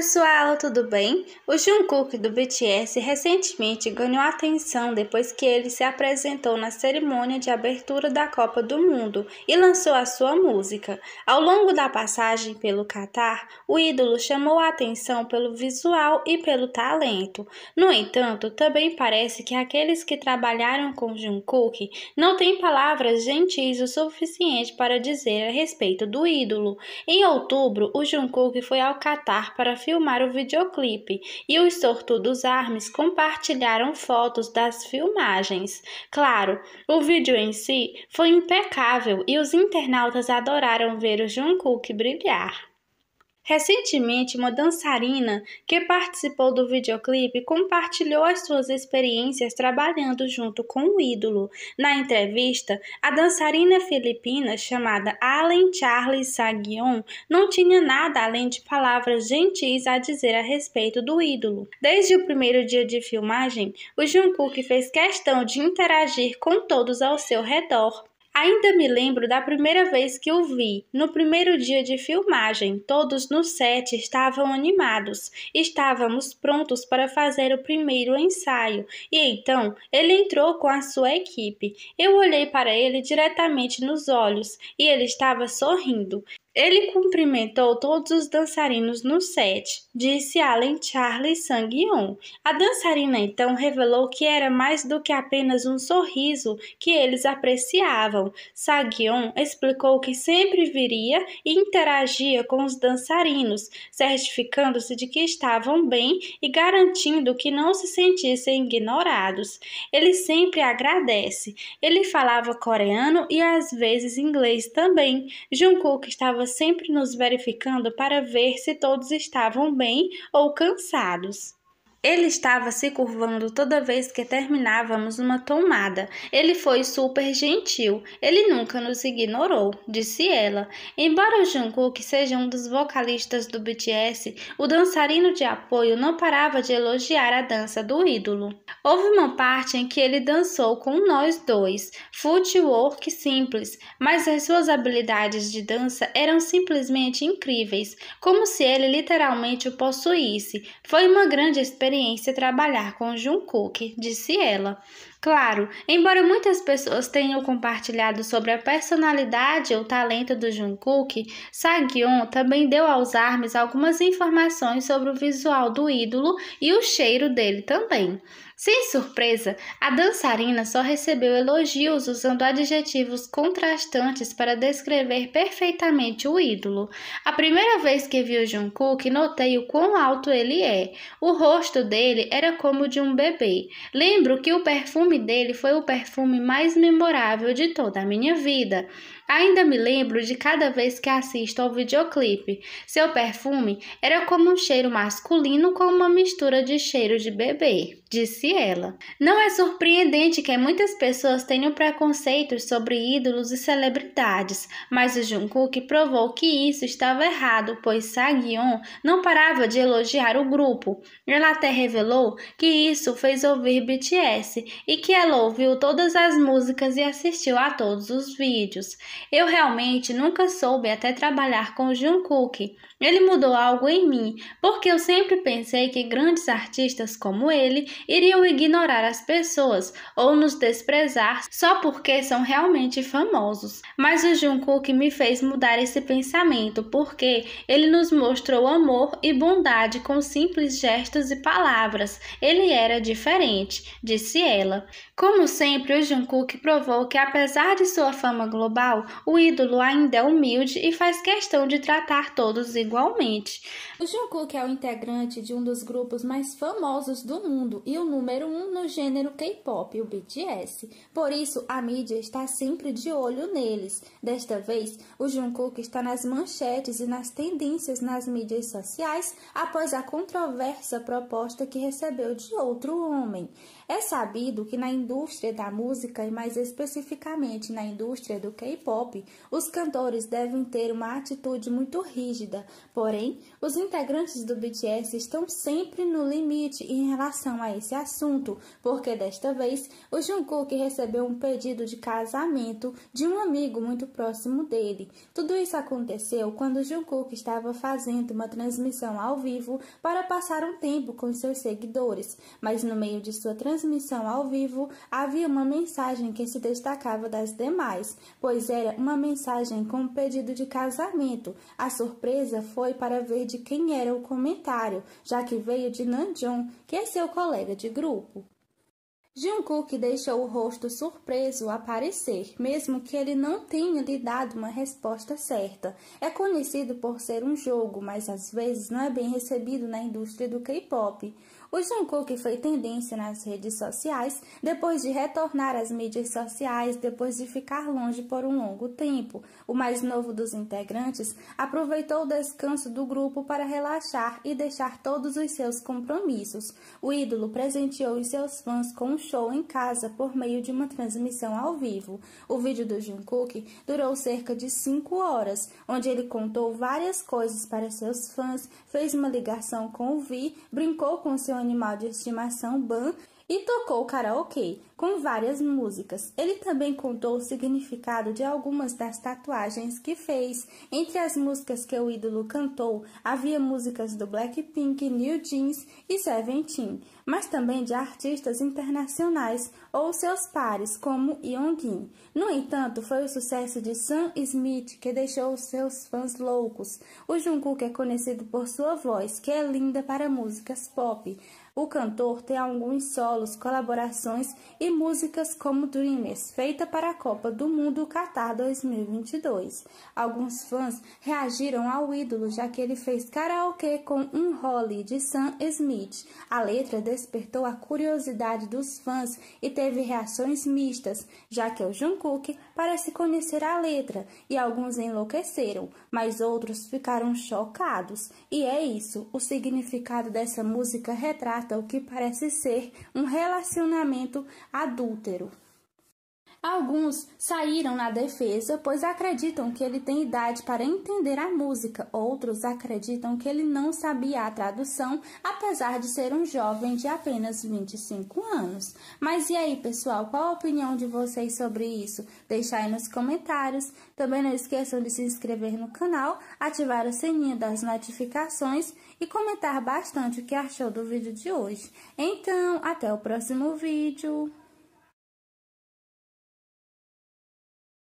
pessoal, tudo bem? O Jungkook do BTS recentemente ganhou atenção depois que ele se apresentou na cerimônia de abertura da Copa do Mundo e lançou a sua música. Ao longo da passagem pelo Catar, o ídolo chamou a atenção pelo visual e pelo talento. No entanto, também parece que aqueles que trabalharam com Jungkook não têm palavras gentis o suficiente para dizer a respeito do ídolo. Em outubro, o Jungkook foi ao Catar para filmar o videoclipe e os sortudos armes compartilharam fotos das filmagens. Claro, o vídeo em si foi impecável e os internautas adoraram ver o Jungkook brilhar. Recentemente, uma dançarina que participou do videoclipe compartilhou as suas experiências trabalhando junto com o ídolo. Na entrevista, a dançarina filipina chamada Allen Charles Saguion não tinha nada além de palavras gentis a dizer a respeito do ídolo. Desde o primeiro dia de filmagem, o Jungkook fez questão de interagir com todos ao seu redor. Ainda me lembro da primeira vez que o vi. No primeiro dia de filmagem, todos no set estavam animados. Estávamos prontos para fazer o primeiro ensaio. E então, ele entrou com a sua equipe. Eu olhei para ele diretamente nos olhos e ele estava sorrindo. Ele cumprimentou todos os dançarinos no set, disse Allen Charlie Sang-yeon. A dançarina então revelou que era mais do que apenas um sorriso que eles apreciavam. Sang-yeon explicou que sempre viria e interagia com os dançarinos, certificando-se de que estavam bem e garantindo que não se sentissem ignorados. Ele sempre agradece. Ele falava coreano e às vezes inglês também. Jungkook estava estava sempre nos verificando para ver se todos estavam bem ou cansados. Ele estava se curvando toda vez que terminávamos uma tomada. Ele foi super gentil. Ele nunca nos ignorou, disse ela. Embora o Jungkook seja um dos vocalistas do BTS, o dançarino de apoio não parava de elogiar a dança do ídolo. Houve uma parte em que ele dançou com nós dois, footwork simples, mas as suas habilidades de dança eram simplesmente incríveis, como se ele literalmente o possuísse. Foi uma grande experiência experiência trabalhar com Jungkook, disse ela. Claro, embora muitas pessoas tenham compartilhado sobre a personalidade ou talento do Jungkook, Sagion também deu aos armes algumas informações sobre o visual do ídolo e o cheiro dele também. Sem surpresa, a dançarina só recebeu elogios usando adjetivos contrastantes para descrever perfeitamente o ídolo. A primeira vez que vi o Jungkook, notei o quão alto ele é. O rosto dele era como de um bebê. Lembro que o perfume perfume dele foi o perfume mais memorável de toda a minha vida. Ainda me lembro de cada vez que assisto ao videoclipe. Seu perfume era como um cheiro masculino com uma mistura de cheiro de bebê, disse ela. Não é surpreendente que muitas pessoas tenham preconceitos sobre ídolos e celebridades, mas o Jungkook provou que isso estava errado, pois Sagion não parava de elogiar o grupo. Ela até revelou que isso fez ouvir BTS e que ela ouviu todas as músicas e assistiu a todos os vídeos. Eu realmente nunca soube até trabalhar com o Jungkook ele mudou algo em mim, porque eu sempre pensei que grandes artistas como ele iriam ignorar as pessoas ou nos desprezar só porque são realmente famosos. Mas o Jungkook me fez mudar esse pensamento, porque ele nos mostrou amor e bondade com simples gestos e palavras. Ele era diferente, disse ela. Como sempre, o Jungkook provou que apesar de sua fama global, o ídolo ainda é humilde e faz questão de tratar todos igualmente. O Jungkook é o integrante de um dos grupos mais famosos do mundo e o número um no gênero K-pop, o BTS. Por isso, a mídia está sempre de olho neles. Desta vez, o Jungkook está nas manchetes e nas tendências nas mídias sociais após a controversa proposta que recebeu de outro homem. É sabido que na indústria da música e mais especificamente na indústria do K-pop, os cantores devem ter uma atitude muito rígida, Porém, os integrantes do BTS estão sempre no limite em relação a esse assunto, porque desta vez o Jungkook recebeu um pedido de casamento de um amigo muito próximo dele. Tudo isso aconteceu quando o Jungkook estava fazendo uma transmissão ao vivo para passar um tempo com seus seguidores, mas no meio de sua transmissão ao vivo havia uma mensagem que se destacava das demais, pois era uma mensagem com um pedido de casamento. A surpresa foi para ver de quem era o comentário, já que veio de Nanjun, que é seu colega de grupo. Jungkook deixou o rosto surpreso aparecer, mesmo que ele não tenha lhe dado uma resposta certa. É conhecido por ser um jogo, mas às vezes não é bem recebido na indústria do K-pop. O Jungkook foi tendência nas redes sociais depois de retornar às mídias sociais depois de ficar longe por um longo tempo. O mais novo dos integrantes aproveitou o descanso do grupo para relaxar e deixar todos os seus compromissos. O ídolo presenteou os seus fãs com um show em casa por meio de uma transmissão ao vivo. O vídeo do Jungkook durou cerca de 5 horas, onde ele contou várias coisas para seus fãs, fez uma ligação com o Vi, brincou com seu animal de estimação, ban e tocou karaokê com várias músicas. Ele também contou o significado de algumas das tatuagens que fez. Entre as músicas que o ídolo cantou, havia músicas do Blackpink, New Jeans e Seventeen, mas também de artistas internacionais ou seus pares, como Yongin. No entanto, foi o sucesso de Sam Smith que deixou seus fãs loucos. O Jungkook é conhecido por sua voz, que é linda para músicas pop. O cantor tem alguns solos, colaborações e músicas como Dreamers, feita para a Copa do Mundo Qatar 2022. Alguns fãs reagiram ao ídolo, já que ele fez karaokê com um role de Sam Smith. A letra despertou a curiosidade dos fãs e teve reações mistas, já que o Jungkook parece conhecer a letra e alguns enlouqueceram, mas outros ficaram chocados. E é isso, o significado dessa música retrata o que parece ser um relacionamento adúltero. Alguns saíram na defesa, pois acreditam que ele tem idade para entender a música. Outros acreditam que ele não sabia a tradução, apesar de ser um jovem de apenas 25 anos. Mas e aí, pessoal, qual a opinião de vocês sobre isso? Deixai nos comentários. Também não esqueçam de se inscrever no canal, ativar o sininho das notificações e comentar bastante o que achou do vídeo de hoje. Então, até o próximo vídeo.